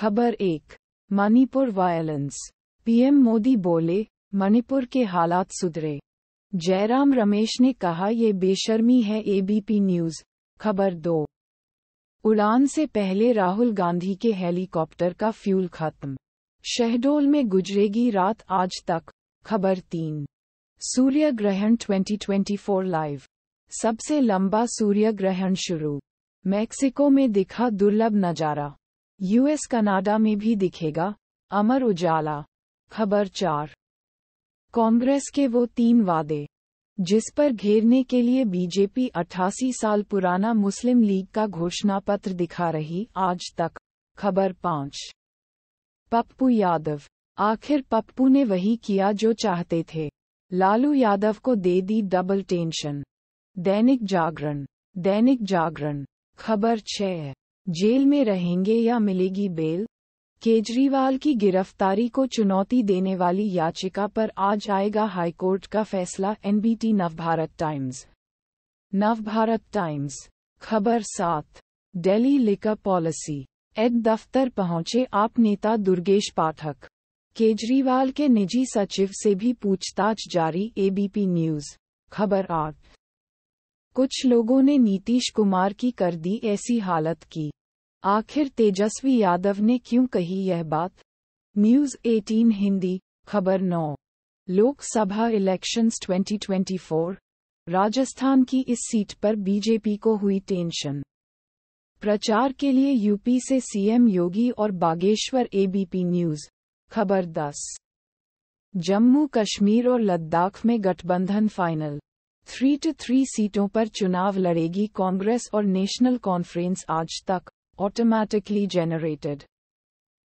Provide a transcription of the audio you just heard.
खबर एक Manipur violence PM Modi बोले मणिपुर के हालात सुधरे जयराम रमेश ने कहा ये बेशर्मी है एबीपी न्यूज खबर दो उड़ान से पहले राहुल गांधी के हेलीकॉप्टर का फ्यूल खत्म शहडोल में गुजरेगी रात आज तक खबर तीन सूर्य ग्रहण 2024 लाइव सबसे लंबा सूर्य ग्रहण शुरू मैक्सिको में दिखा दुर्लभ नजारा यूएस कनाडा में भी दिखेगा अमर उजाला खबर चार कांग्रेस के वो तीन वादे जिस पर घेरने के लिए बीजेपी 88 साल पुराना मुस्लिम लीग का घोषणा पत्र दिखा रही आज तक खबर पाँच पप्पू यादव आखिर पप्पू ने वही किया जो चाहते थे लालू यादव को दे दी डबल टेंशन दैनिक जागरण दैनिक जागरण खबर छः जेल में रहेंगे या मिलेगी बेल केजरीवाल की गिरफ्तारी को चुनौती देने वाली याचिका पर आज आएगा हाईकोर्ट का फैसला NBT Navbharat times Navbharat times खबर सात दिल्ली लिकर पॉलिसी एड दफ्तर पहुंचे आप नेता दुर्गेश पाठक केजरीवाल के निजी सचिव से भी पूछताछ जारी एबीपी न्यूज खबर आठ कुछ लोगों ने नीतीश कुमार की कर दी ऐसी हालत की आखिर तेजस्वी यादव ने क्यों कही यह बात न्यूज 18 हिंदी खबर 9 लोकसभा इलेक्शंस 2024 राजस्थान की इस सीट पर बीजेपी को हुई टेंशन प्रचार के लिए यूपी से सीएम योगी और बागेश्वर एबीपी न्यूज खबर 10 जम्मू कश्मीर और लद्दाख में गठबंधन फाइनल थ्री टू थ्री सीटों पर चुनाव लड़ेगी कांग्रेस और नेशनल कॉन्फ्रेंस आज तक automatically generated.